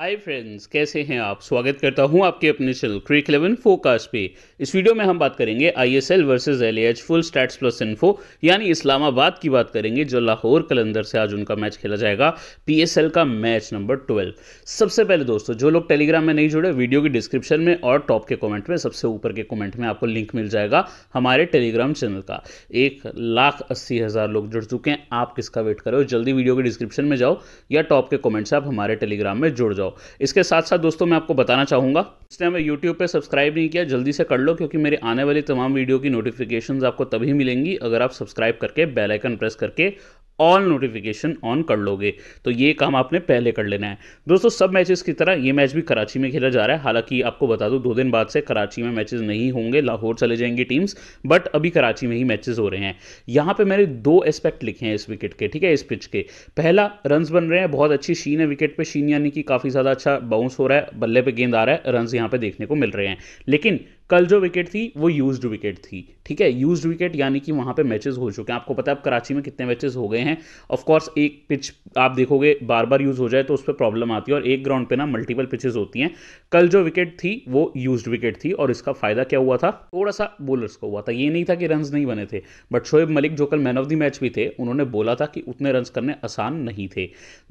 hi friends कैसे हैं आप स्वागत करता हूं आपके अपने चैनल क्रिक इलेवन फोकास्ट पे इस वीडियो में हम बात करेंगे ISL versus LAH full stats plus info यानी इस्लामाबाद की बात करेंगे जो लाहौर कलंदर से आज उनका मैच खेला जाएगा पीएसएल का मैच नंबर ट्वेल्व सबसे पहले दोस्तों जो लोग टेलीग्राम में नहीं जुड़े वीडियो के डिस्क्रिप्शन में और टॉप के कॉमेंट में सबसे ऊपर के कॉमेंट में आपको लिंक मिल जाएगा हमारे टेलीग्राम चैनल का एक लाख अस्सी हज़ार लोग जुड़ चुके हैं आप किसका वेट करो जल्दी वीडियो के डिस्क्रिप्शन में जाओ या टॉप के कॉमेंट से आप हमारे टेलीग्राम में जुड़ जाओ जाओ इसके साथ साथ दोस्तों मैं आपको बताना चाहूँगा इसने हमें यूट्यूब पर सब्सक्राइब नहीं किया जल्दी से कर लो क्योंकि मेरे आने वाली तमाम वीडियो की नोटिफिकेशन आपको तभी मिलेंगी अगर आप सब्सक्राइब करके बेलाइकन प्रेस करके ऑल नोटिफिकेशन ऑन कर लोगे तो ये काम आपने पहले कर लेना है दोस्तों सब मैचेस की तरह ये मैच भी कराची में खेला जा रहा है हालांकि आपको बता दूं दो दिन बाद से कराची में मैचेस नहीं होंगे लाहौर चले जाएंगी टीम्स बट अभी कराची में ही मैचेस हो रहे हैं यहाँ पे मैंने दो एस्पेक्ट लिखे हैं इस विकेट के ठीक है इस पिच के पहला रन्स बन रहे हैं बहुत अच्छी शीन है विकेट पर शीन यानी कि काफ़ी ज़्यादा अच्छा बाउंस हो रहा है बल्ले पर गेंद आ रहा है रन्स यहाँ पर देखने को मिल रहे हैं लेकिन कल जो विकेट थी वो यूज्ड विकेट थी ठीक है यूज विकेट यानी कि वहाँ पे मैचेस हो चुके हैं आपको पता है अब कराची में कितने मैचेस हो गए हैं ऑफकोर्स एक पिच आप देखोगे बार बार यूज़ हो जाए तो उस पर प्रॉब्लम आती है और एक ग्राउंड पे ना मल्टीपल पिचेस होती हैं कल जो विकेट थी वो यूज विकेट थी और इसका फ़ायदा क्या हुआ था थोड़ा सा बोलर्स को हुआ था ये नहीं था कि रन नहीं बने थे बट शोएब मलिक जो कल मैन ऑफ द मैच भी थे उन्होंने बोला था कि उतने रन करने आसान नहीं थे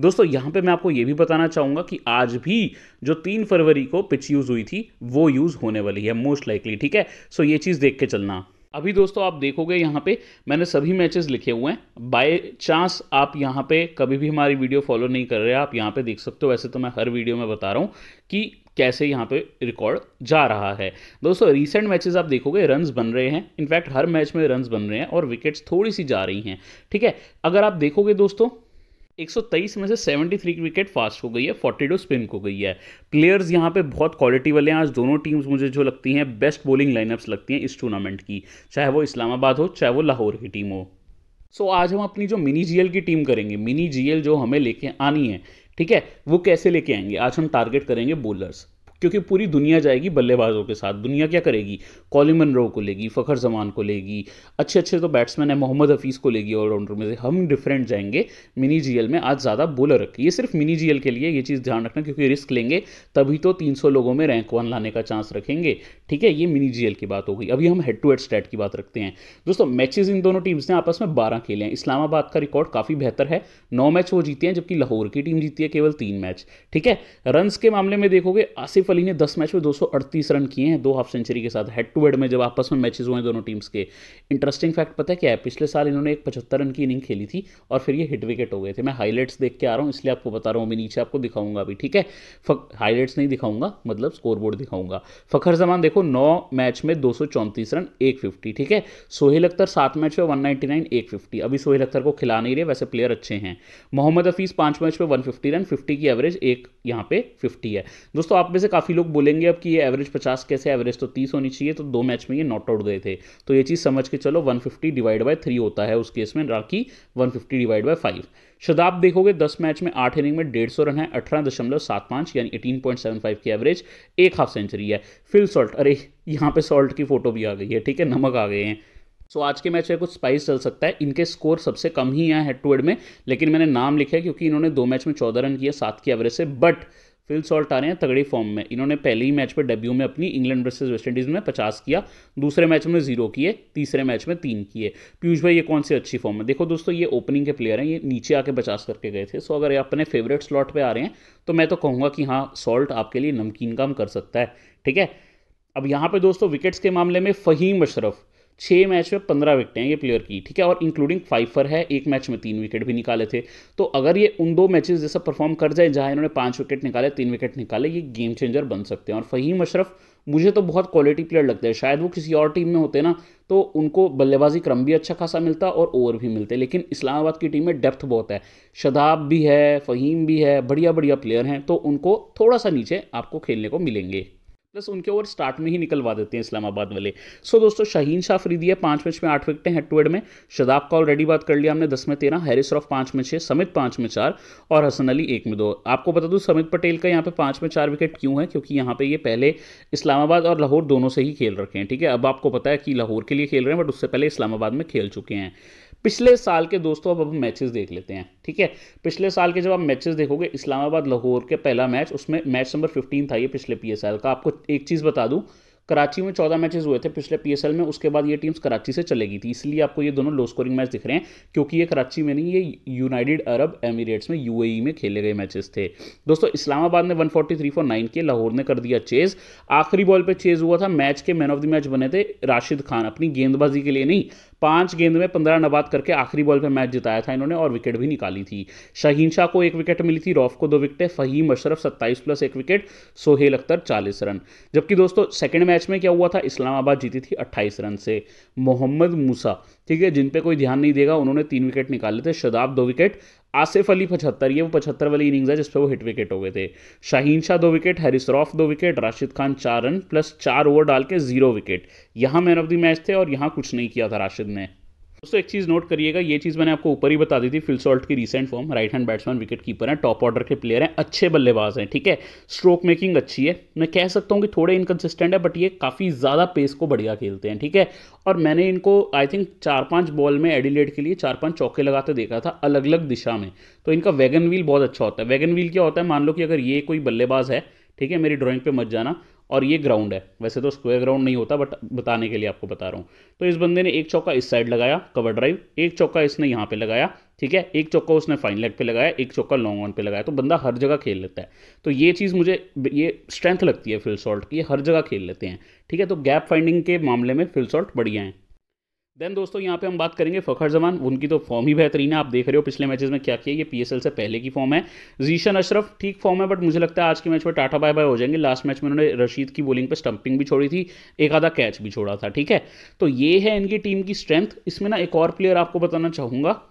दोस्तों यहाँ पर मैं आपको ये भी बताना चाहूँगा कि आज भी जो तीन फरवरी को पिच यूज़ हुई थी वो यूज़ होने वाली है मोस्ट लाइकली ठीक है सो ये चीज़ देख के चलना अभी दोस्तों आप देखोगे यहाँ पे मैंने सभी मैचेस लिखे हुए हैं बाय चांस आप यहाँ पे कभी भी हमारी वीडियो फॉलो नहीं कर रहे आप यहाँ पे देख सकते हो वैसे तो मैं हर वीडियो में बता रहा हूँ कि कैसे यहाँ पे रिकॉर्ड जा रहा है दोस्तों रीसेंट मैचेस आप देखोगे रन्स बन रहे हैं इनफैक्ट हर मैच में रन्स बन रहे हैं और विकेट्स थोड़ी सी जा रही हैं ठीक है अगर आप देखोगे दोस्तों 123 में से 73 विकेट फास्ट हो गई है 42 स्पिन को गई है प्लेयर्स यहाँ पे बहुत क्वालिटी वाले हैं आज दोनों टीम्स मुझे जो लगती हैं बेस्ट बॉलिंग लाइनअप्स लगती हैं इस टूर्नामेंट की चाहे वो इस्लामाबाद हो चाहे वो लाहौर की टीम हो सो so, आज हम अपनी जो मिनी जीएल की टीम करेंगे मिनी जीएल जो हमें लेके आनी है ठीक है वो कैसे लेके आएंगे आज हम टारगेट करेंगे बोलर्स क्योंकि पूरी दुनिया जाएगी बल्लेबाजों के साथ दुनिया क्या करेगी कॉलिंग मनरो को लेगी फ़खर जमान को लेगी अच्छे अच्छे तो बैट्समैन है मोहम्मद हफीज़ को लेगी ऑलराउंडर में से हम डिफरेंट जाएंगे मिनी जीएल में आज ज़्यादा बोलर रखें ये सिर्फ मिनी जीएल के लिए ये चीज़ ध्यान रखना क्योंकि रिस्क लेंगे तभी तो तीन लोगों में रैंक वन लाने का चांस रखेंगे ठीक है ये मिनी जीएल की बात हो गई अभी हम हेड टू हेड स्टैट की बात रखते हैं दोस्तों मैचेज इन दोनों टीम्स ने आपस में बारह खेले हैं इस्लामाबाद का रिकॉर्ड काफ़ी बेहतर है नौ मैच वो जीते हैं जबकि लाहौर की टीम जीती है केवल तीन मैच ठीक है रन्स के मामले में देखोगे आसिफ अली ने 10 मैच में 238 रन किए हैं दो हाफ सेंचुरी के साथ हेड टू हेड में जब आपस में मैचेस हुए हैं दोनों टीम्स के इंटरेस्टिंग फैक्ट पता है क्या है पिछले साल इन्होंने एक पचहत्तर रन की इनिंग खेली थी और फिर ये हिट विकेट हो गए थे मैं हाईलाइट्स देख के आ रहा हूँ इसलिए आपको बता रहा हूँ मैं नीचे आपको दिखाऊंगा अभी ठीक है हाईलाइट्स नहीं दिखाऊंगा मतलब स्कोरबोर्ड दिखाऊंगा फखर जमान देखो नौ मैच में दो रन एक ठीक है सोहेल अख्तर सात मैच में वन नाइनटी अभी सोहेल अख्तर को खिला नहीं रहे वैसे प्लेयर अच्छे हैं मोहम्मद हफीज़ पांच मैच में वन रन फिफ्टी की एवरेज एक यहाँ पे फिफ्टी है दोस्तों आप में से काफ़ी लोग बोलेंगे अब कि ये एवरेज पचास कैसे एवरेज तो तीस होनी चाहिए तो दो मैच में ये नॉट आउट गए थे तो ये चीज़ समझ के चलो one fifty divide by three होता है उस केस में one fifty divide by five Shadab देखोगे दस मैच में आठ इनिंग में डेढ़ सौ रन है अठारह दशमलव सात पाँच यानी एटीन पॉइंट सेवन फाइव की एवरेज एक हाफ सेंचुरी है फिल सॉल्ट अरे यहाँ पे सॉल्ट की फोटो भी आ गई है ठीक है नमक आ गए हैं सो so, आज के मैच में कुछ स्पाइस चल सकता है इनके स्कोर सबसे कम ही हैं हेड टू हेड में लेकिन मैंने नाम लिखा है क्योंकि इन्होंने दो मैच में चौदह रन किया सात की एवरेज से बट फिल सॉल्ट आ रहे हैं तगड़ी फॉर्म में इन्होंने पहले ही मैच पर डेब्यू में अपनी इंग्लैंड वर्सेज वेस्ट इंडीज़ में पचास किया दूसरे मैच में जीरो किए तीसरे मैच में तीन किए पीयूष भाई ये कौन सी अच्छी फॉर्म है देखो दोस्तों ये ओपनिंग के प्लेयर हैं ये नीचे आके पचास करके गए थे सो अगर ये अपने फेवरेट स्लॉट पर आ रहे हैं तो मैं तो कहूँगा कि हाँ सॉल्ट आपके लिए नमकीन काम कर सकता है ठीक है अब यहाँ पर दोस्तों विकेट्स के मामले में फ़हीम अशरफ छः मैच में पंद्रह विकेट हैं ये प्लेयर की ठीक है और इंक्लूडिंग फाइफर है एक मैच में तीन विकेट भी निकाले थे तो अगर ये उन दो मैचेस जैसा परफॉर्म कर जाए जहाँ इन्होंने पाँच विकेट निकाले तीन विकेट निकाले ये गेम चेंजर बन सकते हैं और फ़हीम अशरफ मुझे तो बहुत क्वालिटी प्लेयर लगता है शायद वो किसी और टीम में होते ना तो उनको बल्लेबाजी क्रम भी अच्छा खासा मिलता और ओवर भी मिलते लेकिन इस्लामाबाद की टीम में डेप्थ बहुत है शदाब भी है फ़हीम भी है बढ़िया बढ़िया प्लेयर हैं तो उनको थोड़ा सा नीचे आपको खेलने को मिलेंगे प्लस उनके ओवर स्टार्ट में ही निकलवा देते हैं इस्लामाबाद वाले सो so, दोस्तों शाहीन शाह फरीदी है पांच मैच में आठ विकेटें हेड टू हेड में शदाब का ऑलरेडी बात कर लिया हमने दस में तेरह हैरिस रॉफ पांच में छः समित पांच में चार और हसन अली एक में दो आपको बता दूं समित पटेल का यहाँ पे पांच में चार विकेट क्यों है क्योंकि यहाँ पे ये पहले इस्लामाबाद और लाहौर दोनों से ही खेल रखे हैं ठीक है अब आपको पता है कि लाहौर के लिए खेल रहे हैं बट उससे पहले इस्लामाबाद में खेल चुके हैं पिछले साल के दोस्तों अब हम मैचेस देख लेते हैं ठीक है पिछले साल के जब आप मैचेस देखोगे इस्लामाबाद लाहौर के पहला मैच उसमें मैच नंबर फिफ्टीन था ये पिछले पी का आपको एक चीज़ बता दूँ कराची में चौदह मैचेस हुए थे पिछले पीएसएल में उसके बाद ये टीम्स कराची से चलेगी थी इसलिए आपको ये दोनों लो स्कोरिंग मैच दिख रहे हैं क्योंकि ये कराची में नहीं ये यूनाइटेड अरब एमिरेट्स में यूएई e में खेले गए मैचेस थे दोस्तों इस्लामाबाद ने 143 फॉर नाइन के लाहौर ने कर दिया चेज आखिरी बॉल पर चेज हुआ था मैच के मैन ऑफ द मैच बने थे राशिद खान अपनी गेंदबाजी के लिए नहीं पांच गेंद में पंद्रह नबाद करके आखिरी बॉल पर मैच जिताया था इन्होंने और विकेट भी निकाली थी शाहीन शाह को एक विकेट मिली थी रॉफ को दो विकेटें फहीम अशरफ सत्ताईस प्लस एक विकेट सोहेल अख्तर चालीस रन जबकि दोस्तों सेकेंड मैच में क्या हुआ था इस्लामाबाद जीती थी अट्ठाईस रन से मोहम्मद मूसा ठीक है जिन पे कोई ध्यान नहीं देगा उन्होंने तीन विकेट निकाले थे शदाब दो विकेट आसिफ अली पचहत्तर ये वो पचहत्तर वाली इनिंग्स है जिसपे वो हिट विकेट हो गए थे शाहीन शाह दो विकेट हैरिस रॉफ दो विकेट राशिद खान चार रन प्लस चार ओवर डाल के जीरो विकेट यहाँ मैन ऑफ द मैच थे और यहाँ कुछ नहीं किया था राशिद ने दोस्तों एक चीज़ नोट करिएगा ये चीज़ मैंने आपको ऊपर ही बता दी थी फिल सॉल्ट की recent form right hand batsman wicket keeper हैं टॉप ऑर्डर के प्लेयर हैं अच्छे बल्लेबाज हैं ठीक है स्ट्रोक मेकिंग अच्छी है मैं कह सकता हूँ कि थोड़े इनकन्सिस्टेंट है बट ये काफ़ी ज़्यादा पेस को बढ़िया खेलते हैं ठीक है और मैंने इनको आई थिंक चार पाँच बॉल में एडिलेट के लिए चार पाँच चौके लगाते देखा था अलग अलग दिशा में तो इनका वैगन व्हील बहुत अच्छा होता है वैगन व्हील क्या होता है मान लो कि अगर ये कोई बल्लेबाज है ठीक है मेरी ड्राइंग पे मत जाना और ये ग्राउंड है वैसे तो स्क्वायर ग्राउंड नहीं होता बट बताने के लिए आपको बता रहा हूँ तो इस बंदे ने एक चौका इस साइड लगाया कवर ड्राइव एक चौका इसने यहाँ पे लगाया ठीक है एक चौका उसने फाइन लेग पे लगाया एक चौका लॉन्ग ऑन पे लगाया तो बंदा हर जगह खेल लेता है तो ये चीज़ मुझे ये स्ट्रेंथ लगती है फिल सॉल्ट की हर जगह खेल लेते हैं ठीक है तो गैप फाइंडिंग के मामले में फिल सॉल्ट बढ़िया हैं देन दोस्तों यहाँ पे हम बात करेंगे फ़खर जमान उनकी तो फॉर्म ही बेहतरीन है आप देख रहे हो पिछले मैचेस में क्या किया ये पीएसएल से पहले की फॉर्म है जीशन अशरफ ठीक फॉर्म है बट मुझे लगता है आज के मैच में टाटा बाय बाय हो जाएंगे लास्ट मैच में उन्होंने रशीद की बॉलिंग पे स्टंपिंग भी छोड़ी थी एक आधा कैच भी छोड़ा था ठीक है तो ये है इनकी टीम की स्ट्रेंथ इसमें ना एक और प्लेयर आपको बताना चाहूँगा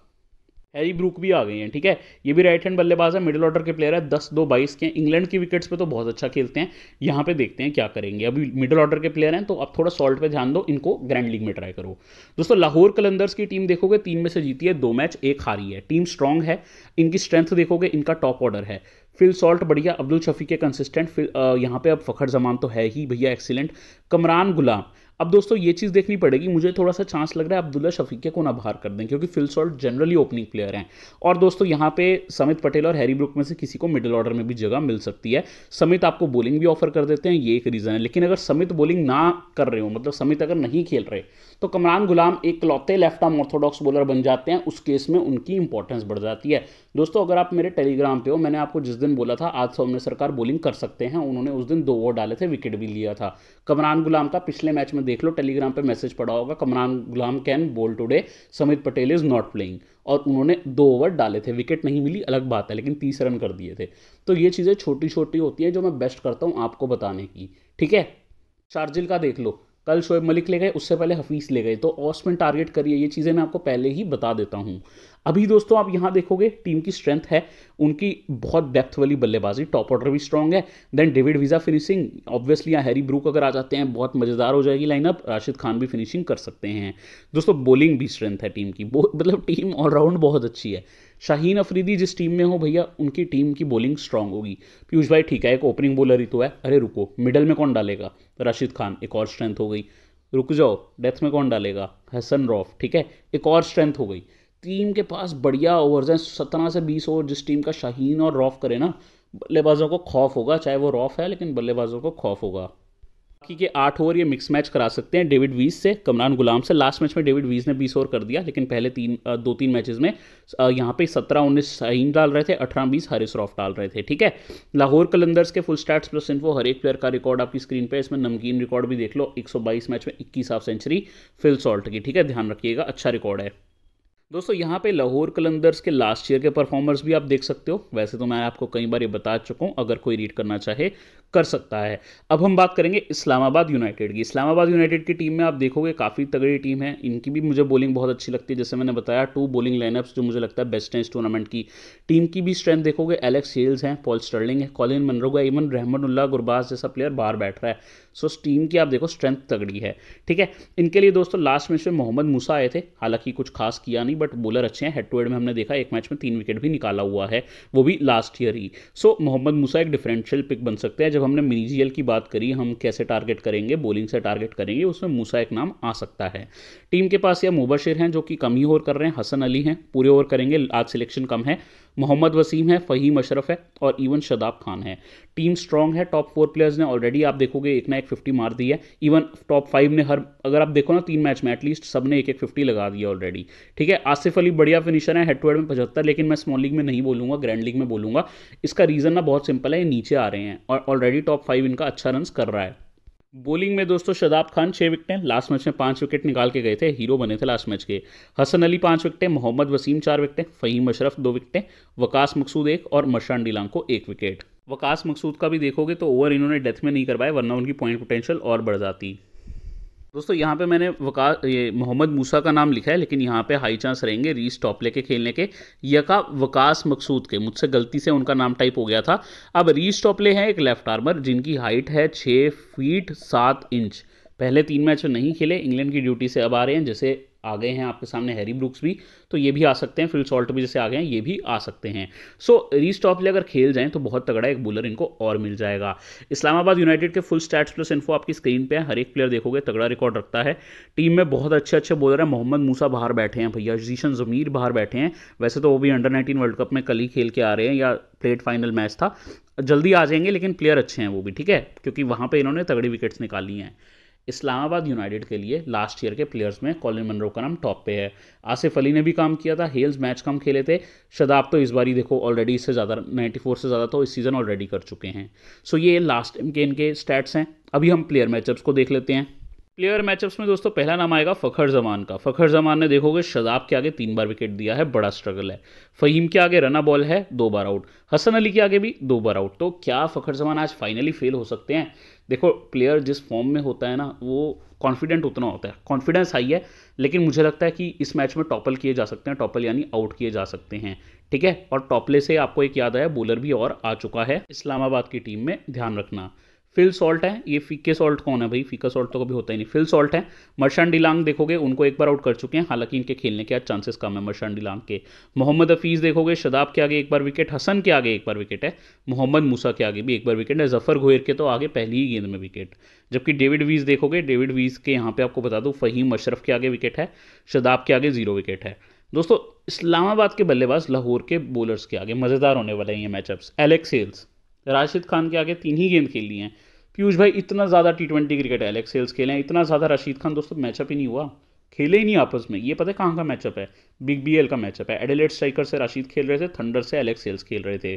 हैरी ब्रूक भी आ गई हैं ठीक है ये भी राइट हैंड बल्लेबाज है मिडिल ऑर्डर के प्लेयर है दस दो बाईस के इंग्लैंड की विकेट्स पे तो बहुत अच्छा खेलते हैं यहाँ पे देखते हैं क्या करेंगे अभी मिडिल ऑर्डर के प्लेयर हैं तो अब थोड़ा सॉल्ट पे ध्यान दो इनको ग्रैंड लीग में ट्राई करो दोस्तों लाहौर कलंदर्स की टीम देखोगे तीन में से जीती है दो मैच एक हारी है टीम स्ट्रांग है इनकी स्ट्रेंथ देखोगे इनका टॉप ऑर्डर है फिल सॉल्ट बढ़िया अब्दुल शफी के कंसिस्टेंट फिर यहाँ पे अब फ़खर जमान तो है ही भैया एक्सीलेंट कमरान गुलाम अब दोस्तों ये चीज़ देखनी पड़ेगी मुझे थोड़ा सा चांस लग रहा है अब्दुल्ला शफीक को ना बाहर कर दें क्योंकि Phil Salt generally opening player हैं और दोस्तों यहाँ पे समित पटेल और हैरी ब्रुक में से किसी को मिडिल ऑर्डर में भी जगह मिल सकती है समित आपको बॉलिंग भी ऑफर कर देते हैं ये एक रीज़न है लेकिन अगर समित बॉलिंग ना कर रहे हो मतलब समित अगर नहीं खेल रहे तो कमरान गुलाम एक लौते लेफ्ट आर्म ऑर्थोडॉक्स बॉलर बन जाते हैं उस केस में उनकी इंपॉर्टेंस बढ़ जाती है दोस्तों अगर आप मेरे टेलीग्राम पे हो मैंने आपको जिस दिन बोला था आज सौम्य सरकार बॉलिंग कर सकते हैं उन्होंने उस दिन दो ओवर डाले थे विकेट भी लिया था कमरान गुलाम का पिछले मैच में देख लो टेलीग्राम पे मैसेज पड़ा होगा Kamran Ghulam can bowl today Samit Patel is not playing और उन्होंने दो ओवर डाले थे विकेट नहीं मिली अलग बात है लेकिन तीस रन कर दिए थे तो ये चीज़ें छोटी छोटी होती हैं जो मैं बेस्ट करता हूँ आपको बताने की ठीक है शार्जिल का देख लो कल शोएब मलिक ले गए उससे पहले हफीज़ ले गए तो में टारगेट करिए ये चीज़ें मैं आपको पहले ही बता देता हूँ अभी दोस्तों आप यहाँ देखोगे टीम की स्ट्रेंथ है उनकी बहुत डेप्थ वाली बल्लेबाजी टॉप ऑर्डर भी स्ट्रॉन्ग है then David Wiese finishing obviously या हैरी ब्रूक अगर आ जाते हैं बहुत मज़ेदार हो जाएगी लाइनअप राशिद खान भी फिनिशिंग कर सकते हैं दोस्तों बॉलिंग भी स्ट्रेंथ है टीम की मतलब टीम ऑलराउंड बहुत अच्छी है शाहीन अफरीदी जिस टीम में हो भैया उनकी टीम की बॉलिंग स्ट्रांग होगी पीयूष भाई ठीक है एक ओपनिंग बॉलर ही तो है अरे रुको मिडल में कौन डालेगा राशिद खान एक और स्ट्रेंथ हो गई रुक जाओ डेथ में कौन डालेगा हसन रॉफ ठीक है एक और स्ट्रेंथ हो गई टीम के पास बढ़िया ओवर्स हैं सत्रह से बीस ओवर जिस टीम का शाहीन और रॉफ करे ना बल्लेबाजों को खौफ होगा चाहे वो रॉफ है लेकिन बल्लेबाजों को खौफ होगा बाकी के आठ ओवर ये मिक्स मैच करा सकते हैं डेविड वीज से कमरान गुलाम से लास्ट मैच में डेविड वीज ने बीस ओवर कर दिया लेकिन पहले तीन दो तीन मैचेस में यहाँ पे सत्रह उन्नीस सहीम डाल रहे थे अठारह बीस हरिस रॉफ डाल रहे थे ठीक है लाहौर कलंदर्स के फुल स्टार्ट प्लस इन्फो हर एक प्लेयर का रिकॉर्ड आपकी स्क्रीन पर इसमें नमकीन रिकॉर्ड भी देख लो एक मैच में इक्कीस हाफ सेंचुरी फिल सॉल्ट की ठीक है ध्यान रखिएगा अच्छा रिकॉर्ड है दोस्तों यहाँ पे लाहौर कलंदर्स के लास्ट ईयर के परफॉर्मर्स भी आप देख सकते हो वैसे तो मैं आपको कई बार ये बता चुका हूँ अगर कोई रीड करना चाहे कर सकता है अब हम बात करेंगे इस्लामाबाद यूनाइटेड की इस्लामाबाद यूनाइटेड की टीम में आप देखोगे काफ़ी तगड़ी टीम है इनकी भी मुझे बॉलिंग बहुत अच्छी लगती है जैसे मैंने बताया टू बॉलिंग लाइनअप्स जो मुझे लगता है बेस्ट हैं इस टूर्नामेंट की टीम की भी स्ट्रेंथ देखोगे एलेक्स हेल्स हैं पॉल स्टर्लिंग है कॉलिन मनरोगा इवन रहमानुल्ला गुरबाज जैसा प्लेयर बाहर बैठ रहा है सो so, टीम की आप देखो स्ट्रेंथ तगड़ी है ठीक है इनके लिए दोस्तों लास्ट मैच में मोहम्मद मूसा आए थे हालांकि कुछ खास किया नहीं बट बॉलर अच्छे हैं हेड टू हेड में हमने देखा एक मैच में तीन विकेट भी निकाला हुआ है वो भी लास्ट ईयर ही सो मोहम्मद मूसा एक डिफरेंशियल पिक बन सकते हैं जब हमने मिनीजियल की बात करी हम कैसे टारगेट करेंगे बॉलिंग से टारगेट करेंगे उसमें मूसा एक नाम आ सकता है टीम के पास यह मुबशिर हैं जो कि कम ही ओवर कर रहे हैं हसन अली हैं पूरे ओवर करेंगे आज सिलेक्शन कम है मोहम्मद वसीम है फ़हीम अशरफ है और इवन शदाब खान है टीम स्ट्रांग है टॉप फोर प्लेयर्स ने ऑलरेडी आप देखोगे एक ना एक फिफ्टी मार दी है इवन टॉप फाइव ने हर अगर आप देखो ना तीन मैच में एटलीस्ट सब ने एक एक फिफ्टी लगा दिया ऑलरेडी ठीक है आसिफ अली बढ़िया फिनिशर है हेड टू हेड में पचहत्तर लेकिन मैं स्मॉल लीग में नहीं बोलूंगा ग्रैंड लीग में बोलूँगा इसका रीज़न ना बहुत सिंपल है ये नीचे आ रहे हैं और ऑलरेडी टॉप फाइव इनका अच्छा रन कर रहा है बॉलिंग में दोस्तों शदाब खान छः विकेटें लास्ट मैच में पाँच विकेट निकाल के गए थे हीरो बने थे लास्ट मैच के हसन अली पाँच विकेटें मोहम्मद वसीम चार विकेटें फ़हीम अशरफ दो विकेटें वकास मकसूद एक और मशान डिलांग को एक विकेट वकास मकसूद का भी देखोगे तो ओवर इन्होंने डेथ में नहीं करवाए वरना उनकी पॉइंट पोटेंशियल और बढ़ जाती दोस्तों यहाँ पे मैंने वका ये मोहम्मद मूसा का नाम लिखा है लेकिन यहाँ पे हाई चांस रहेंगे रीस टॉपले के खेलने के यका वकास मकसूद के मुझसे गलती से उनका नाम टाइप हो गया था अब रीस टॉपले हैं एक लेफ्ट आर्मर जिनकी हाइट है छः फीट सात इंच पहले तीन मैच नहीं खेले इंग्लैंड की ड्यूटी से अब आ रहे हैं जैसे आ गए हैं आपके सामने हैरी ब्रुक्स भी तो ये भी आ सकते हैं फिल सॉल्ट भी जैसे आ गए हैं ये भी आ सकते हैं सो री स्टॉप ले अगर खेल जाएं तो बहुत तगड़ा एक बॉलर इनको और मिल जाएगा इस्लामाबाद यूनाइटेड के फुल स्टैट्स प्लस इन्फो आपकी स्क्रीन पे है हर एक प्लेयर देखोगे तगड़ा रिकॉर्ड रखता है टीम में बहुत अच्छे अच्छे बॉलर हैं मोहम्मद मूसा बाहर बैठे हैं भैया जीशन जमीर बाहर बैठे हैं वैसे तो वो भी अंडर नाइनटीन वर्ल्ड कप में कल ही खेल के आ रहे हैं या प्लेट फाइनल मैच था जल्दी आ जाएंगे लेकिन प्लेयर अच्छे हैं वो भी ठीक है क्योंकि वहाँ पर इन्होंने तगड़ी विकेट्स निकाली हैं इस्लामाबाद यूनाइटेड के लिए लास्ट ईयर के प्लेयर्स में कॉलिन मनरो का नाम टॉप पे है आसिफ अली ने भी काम किया था हेल्स मैच कम खेले थे शदाब तो इस बार ही देखो ऑलरेडी इससे ज़्यादा 94 से ज़्यादा तो इस सीज़न ऑलरेडी कर चुके हैं सो ये लास्ट के इनके स्टैट्स हैं अभी हम प्लेयर मैचअप्स को देख लेते हैं प्लेयर मैचअप्स में दोस्तों पहला नाम आएगा फ़खर जमान का फ़खर जमान ने देखोगे शदाब के आगे तीन बार विकेट दिया है बड़ा स्ट्रगल है फ़हीम के आगे रना बॉल है दो बार आउट हसन अली के आगे भी दो बार आउट तो क्या फ़खर जमान आज फाइनली फेल हो सकते हैं देखो प्लेयर जिस फॉर्म में होता है ना वो कॉन्फिडेंट उतना होता है कॉन्फिडेंस हाई है लेकिन मुझे लगता है कि इस मैच में टॉपल किए जा सकते हैं टॉपल यानी आउट किए जा सकते हैं ठीक है और टॉपले से आपको एक याद आया बॉलर भी और आ चुका है इस्लामाबाद की टीम में ध्यान रखना फिल सॉल्ट है ये फीके सॉल्ट कौन है भाई फीका सॉल्ट तो कभी होता ही नहीं फिल सॉल्ट है मर्शन डिलांग देखोगे उनको एक बार आउट कर चुके हैं हालांकि इनके खेलने के आज चांसेस कम है मर्शन डिलांग के मोहम्मद हफीज़ देखोगे शदाब के आगे एक बार विकेट हसन के आगे एक बार विकेट है मोहम्मद मूसा के आगे भी एक बार विकेट है जफर घोयर के तो आगे पहली ही गेंद में विकेट जबकि डेविड वीज़ देखोगे डेविड वीज़ के यहाँ पर आपको बता दूँ फ़हीम अशरफ के आगे विकेट है शदाब के आगे जीरो विकेट है दोस्तों इस्लामाबाद के बल्लेबाज लाहौर के बॉलर्स के आगे मज़ेदार होने वाले हैं ये matchups Alex Hales Rashid Khan के आगे तीन ही गेंद खेल लिए हैं पीयूष भाई इतना ज़्यादा T twenty cricket Alex Hales खेले हैं इतना ज़्यादा राशिद खान दोस्तों मैचअप ही नहीं हुआ खेले ही नहीं आपस में ये पता है कहाँ का मैचअप है बिग बी एल का मैचअप है एडेलेट स्ट्राइकर से राशिद खेल रहे थे थंडर से एलेक्स सेल्स खेल रहे थे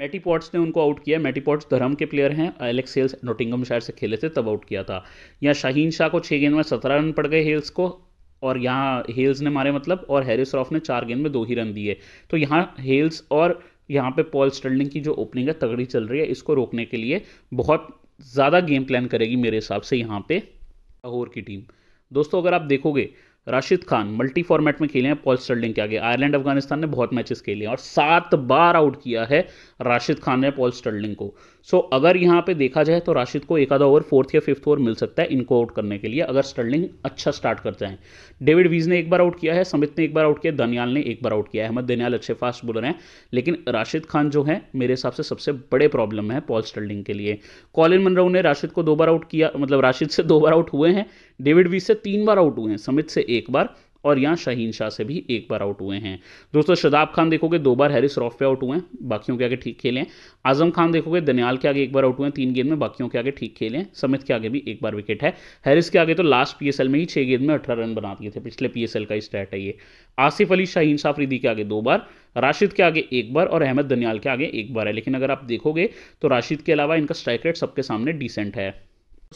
मैटी पॉट्स ने उनको आउट किया मैटी पॉट्स धर्म के प्लेयर हैं एलेक्स सेल्स नोटिंगम शायर से खेले थे तब आउट किया था यहाँ शाहीन शाह को छः गेंद में सत्रह रन पड़ गए हेल्स को और यहाँ हेल्स ने मारे मतलब और हैरिस रॉफ ने चार गेंद में दो ही रन दिए तो यहाँ हेल्स और यहाँ पे पॉल स्टर्लिंग की जो ओपनिंग है तगड़ी चल रही है इसको रोकने के लिए बहुत ज़्यादा गेम प्लान करेगी मेरे हिसाब से यहाँ पे लाहौर की टीम दोस्तों अगर आप देखोगे राशिद खान मल्टी फॉर्मेट में खेले हैं पॉल स्टर्लिंग के आगे आयरलैंड अफगानिस्तान ने बहुत मैचेस खेले हैं और सात बार आउट किया है राशिद खान ने पॉल स्टर्लिंग को सो so, अगर यहाँ पे देखा जाए तो राशिद को एक आधा ओवर फोर्थ या फिफ्थ ओवर मिल सकता है इनको आउट करने के लिए अगर स्टर्लिंग अच्छा स्टार्ट करते हैं डेविड वीज ने एक बार आउट किया है समित ने एक बार आउट किया दनियाल ने एक बार आउट किया है अहमद दनियाल अच्छे फास्ट बॉलर हैं लेकिन राशिद खान जो है मेरे हिसाब से सबसे बड़े प्रॉब्लम है पॉल स्टर्लिंग के लिए कॉलिन मनरो ने राशिद को दो बार आउट किया मतलब राशिद से दो बार आउट हुए हैं डेविड वी से तीन बार आउट हुए हैं समित से एक बार और यहाँ शाहीन शाह से भी एक बार आउट हुए हैं दोस्तों शदाब खान देखोगे दो बार हैरिस रॉफ पे आउट हुए हैं बाकियों के आगे ठीक खेले हैं आजम खान देखोगे दनियाल के आगे एक बार आउट हुए हैं तीन गेंद में बाकियों के आगे ठीक खेले हैं समित के आगे भी एक बार विकेट है हैरिस के आगे तो लास्ट पीएसएल में ही छः गेंद में अठारह रन बना दिए थे पिछले पीएसएल का स्टैट है ये आसिफ अली शाहीन शाह फ्रीदी के आगे दो बार राशिद के आगे एक बार और अहमद दनियाल के आगे एक बार है लेकिन अगर आप देखोगे तो राशिद के अलावा इनका स्ट्राइक रेट सबके सामने डिसेंट है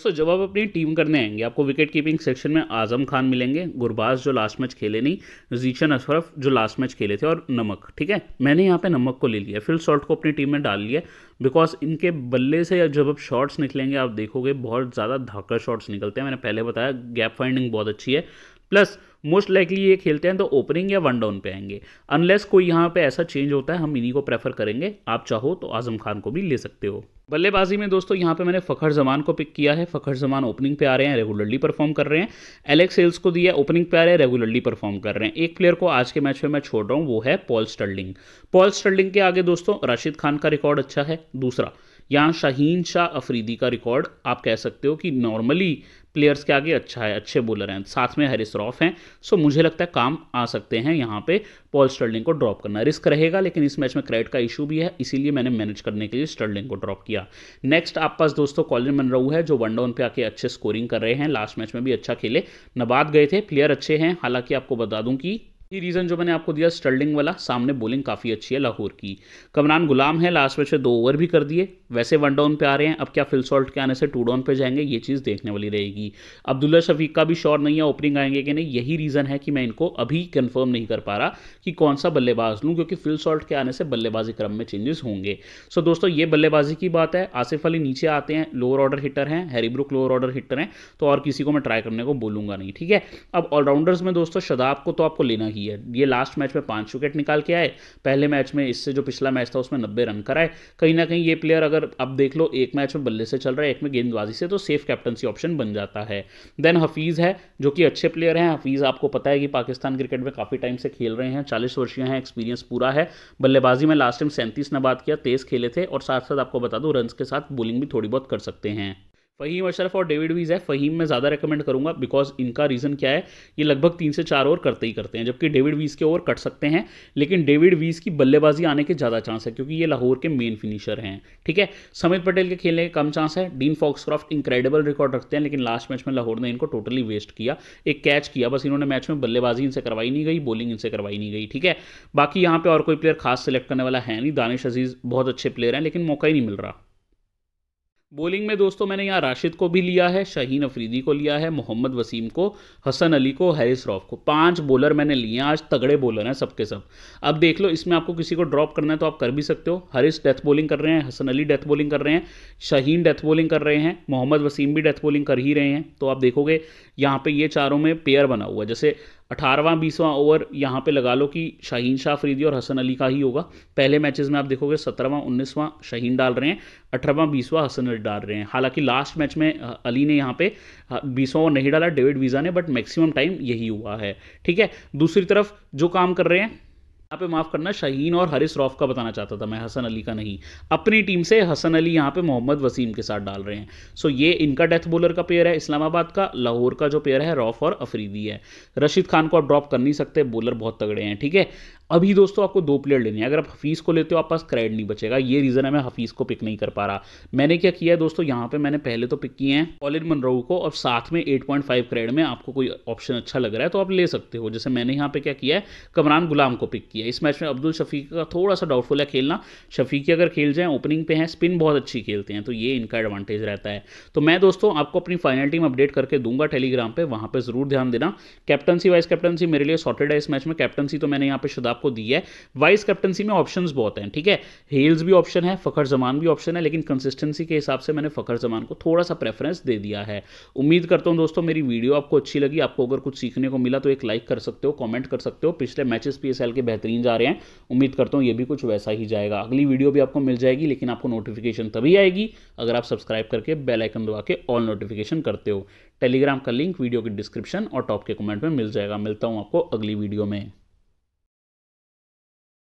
सो जब आप अपनी टीम करने आएंगे आपको विकेट कीपिंग सेक्शन में आजम खान मिलेंगे गुरबाज जो लास्ट मैच खेले नहीं जीशन अशरफ जो लास्ट मैच खेले थे और नमक ठीक है मैंने यहाँ पे नमक को ले लिया फिल सॉल्ट को अपनी टीम में डाल लिया बिकॉज इनके बल्ले से जब आप शॉट्स निकलेंगे आप देखोगे बहुत ज़्यादा धाकर शॉट्स निकलते हैं मैंने पहले बताया गैप फाइंडिंग बहुत अच्छी है प्लस मोस्ट लाइकली ये खेलते हैं तो ओपनिंग या वन डाउन पे आएंगे अनलेस कोई यहाँ पे ऐसा चेंज होता है हम इन्हीं को प्रेफर करेंगे आप चाहो तो आजम खान को भी ले सकते हो बल्लेबाजी में दोस्तों यहाँ पे मैंने फ़खर जमान को पिक किया है फ़खर जमान ओपनिंग पे आ रहे हैं रेगुलरली परफॉर्म कर रहे हैं एलेक्स सेल्स को दिया ओपनिंग पे आ रहे हैं रेगुलरली परफॉर्म कर रहे हैं एक प्लेयर को आज के मैच में मैं छोड़ रहा हूँ वो है पॉल स्टर्लिंग पॉल स्टर्लिंग के आगे दोस्तों राशिद खान का रिकॉर्ड अच्छा है दूसरा यहाँ शाहीन शाह अफरीदी का रिकॉर्ड आप कह सकते हो कि नॉर्मली प्लेयर्स के आगे अच्छा है अच्छे बॉलर हैं साथ में हैरिस रॉफ हैं सो मुझे लगता है काम आ सकते हैं यहाँ पे पॉल स्टर्लिंग को ड्रॉप करना रिस्क रहेगा लेकिन इस मैच में क्रेडिट का इशू भी है इसीलिए मैंने मैनेज करने के लिए स्टर्लिंग को ड्रॉप किया नेक्स्ट आप पास दोस्तों कॉलिन मनरू है जो वन डाउन पे आके अच्छे स्कोरिंग कर रहे हैं लास्ट मैच में भी अच्छा खेले नबाद गए थे प्लेयर अच्छे हैं हालांकि आपको बता दूं कि ये रीज़न जो मैंने आपको दिया स्टर्लिंग वाला सामने बॉलिंग काफ़ी अच्छी है लाहौर की कमरान गुलाम है लास्ट मैच में दो ओवर भी कर दिए वैसे वन डाउन पे आ रहे हैं अब क्या फिल सॉल्ट के आने से टू डाउन पे जाएंगे ये चीज़ देखने वाली रहेगी अब्दुल्ला शफीक का भी शॉर नहीं है ओपनिंग आएंगे कि नहीं यही रीज़न है कि मैं इनको अभी कन्फर्म नहीं कर पा रहा कि कौन सा बल्लेबाज लूँ क्योंकि फिल सॉल्ट के आने से बल्लेबाजी क्रम में चेंजेस होंगे सो दोस्तों ये बल्लेबाजी की बात है आसिफ अली नीचे आते हैं लोअर ऑर्डर हिटर हैं हैरीब्रुक लोअर ऑर्डर हिटर हैं तो और किसी को मैं ट्राई करने को बोलूँगा नहीं ठीक है अब ऑलराउंडर्स में दोस्तों शदाब को तो आपको लेना ही रही है ये लास्ट मैच में पाँच विकेट निकाल के आए पहले मैच में इससे जो पिछला मैच था उसमें नब्बे रन कराए कहीं ना कहीं ये प्लेयर अगर अब देख लो एक मैच में बल्ले से चल रहा है एक में गेंदबाजी से तो सेफ कैप्टनसी ऑप्शन बन जाता है देन हफीज़ है जो कि अच्छे प्लेयर हैं हफीज़ आपको पता है कि पाकिस्तान क्रिकेट में काफ़ी टाइम से खेल रहे हैं चालीस वर्षीय हैं एक्सपीरियंस पूरा है बल्लेबाजी में लास्ट टाइम सैंतीस बात किया तेज़ खेले थे और साथ साथ आपको बता दूँ रन के साथ बॉलिंग भी थोड़ी बहुत कर सकते हैं फ़हीम अशरफ और डेविड वीज़ है फ़हीम मैं ज़्यादा रेकमेंड करूँगा बिकॉज इनका रीज़न क्या है ये लगभग तीन से चार ओवर करते ही करते हैं जबकि डेविड वीज़ के ओवर कट सकते हैं लेकिन डेविड वीज़ की बल्लेबाजी आने के ज़्यादा चांस है क्योंकि ये लाहौर के मेन फिनिशर हैं ठीक है समित पटेल के खेलने के कम चांस है डीन फॉक्सक्रॉफ्ट इंक्रेडिबल रिकॉर्ड रखते हैं लेकिन लास्ट मैच में लाहौर ने इनको टोटली वेस्ट किया एक कैच किया बस इन्होंने मैच में बल्लेबाजी इनसे करवाई नहीं गई बॉलिंग इनसे करवाई नहीं गई ठीक है बाकी यहाँ पर और कोई प्लेयर खास सेलेक्ट करने वाला है नहीं दानिश अजीज़ बहुत अच्छे प्लेयर हैं लेकिन मौका ही नहीं मिल रहा बॉलिंग में दोस्तों मैंने यहाँ राशिद को भी लिया है शहीन अफरीदी को लिया है मोहम्मद वसीम को हसन अली को हैरिस रॉफ को पांच बॉलर मैंने लिए हैं आज तगड़े बॉलर हैं सबके सब अब देख लो इसमें आपको किसी को ड्रॉप करना है तो आप कर भी सकते हो हरिस डेथ बॉलिंग कर रहे हैं हसन अली डेथ बॉलिंग कर रहे हैं शहीन डेथ बॉलिंग कर रहे हैं मोहम्मद वसीम भी डेथ बॉलिंग कर ही रहे हैं तो आप देखोगे यहाँ पर ये चारों में पेयर बना हुआ जैसे अठारहवां बीसवां ओवर यहाँ पे लगा लो कि शाहीन शाह फरीदी और हसन अली का ही होगा पहले मैचेस में आप देखोगे सत्रहवां उन्नीसवां शाहीन डाल रहे हैं अठारहवां बीसवां हसन अली डाल रहे हैं हालांकि लास्ट मैच में अली ने यहाँ पे बीसवां ओवर नहीं डाला डेविड वीज़ा ने बट मैक्सिमम टाइम यही हुआ है ठीक है दूसरी तरफ जो काम कर रहे हैं यहाँ पे माफ़ करना शाहीन और हरिस रॉफ का बताना चाहता था मैं हसन अली का नहीं अपनी टीम से हसन अली यहाँ पे मोहम्मद वसीम के साथ डाल रहे हैं सो ये इनका डेथ बॉलर का पेयर है इस्लामाबाद का लाहौर का जो पेयर है रॉफ और अफरीदी है रशीद खान को आप ड्रॉप कर नहीं सकते बॉलर बहुत तगड़े हैं ठीक है अभी दोस्तों आपको दो प्लेयर लेने हैं अगर आप हफीज़ को लेते हो आप पास क्रेड नहीं बचेगा ये रीज़न है मैं हफीज़ को पिक नहीं कर पा रहा मैंने क्या किया है दोस्तों यहाँ पे मैंने पहले तो पिक किए हैं कॉलिन मनरऊ को और साथ में 8.5 क्रेड में आपको कोई ऑप्शन अच्छा लग रहा है तो आप ले सकते हो जैसे मैंने यहाँ पर क्या किया है कमरान गुलाम को पिक किया इस मैच में अब्दुल शफीक का थोड़ा सा डाउटफुल है खेलना शफीकी अगर खेल जाए ओपनिंग पे हैं स्पिन बहुत अच्छी खेलते हैं तो ये इनका एडवांटेज रहता है तो मैं दोस्तों आपको अपनी फाइनल टीम अपडेट करके दूंगा टेलीग्राम पर वहाँ पर ज़रूर ध्यान देना कैप्टनसी वाइस कैप्टनसी मेरे लिए सॉर्टेड है इस मैच में कैप्टनसी तो मैंने यहाँ पर शुदा आपको दी है वाइस कैप्टनसी में ऑप्शन बहुत हैं ठीक है हेल्स भी ऑप्शन है फ़खर जमान भी ऑप्शन है लेकिन कंसिस्टेंसी के हिसाब से मैंने फ़खर जमान को थोड़ा सा प्रेफरेंस दे दिया है उम्मीद करता हूँ दोस्तों मेरी वीडियो आपको अच्छी लगी आपको अगर कुछ सीखने को मिला तो एक लाइक कर सकते हो कॉमेंट कर सकते हो पिछले मैचेस पी के बेहतरीन जा रहे हैं उम्मीद करता हूँ ये भी कुछ वैसा ही जाएगा अगली वीडियो भी आपको मिल जाएगी लेकिन आपको नोटिफिकेशन तभी आएगी अगर आप सब्सक्राइब करके बेल आइकन दबा के ऑल नोटिफिकेशन करते हो टेलीग्राम का लिंक वीडियो के डिस्क्रिप्शन और टॉप के कमेंट में मिल जाएगा मिलता हूं आपको अगली वीडियो में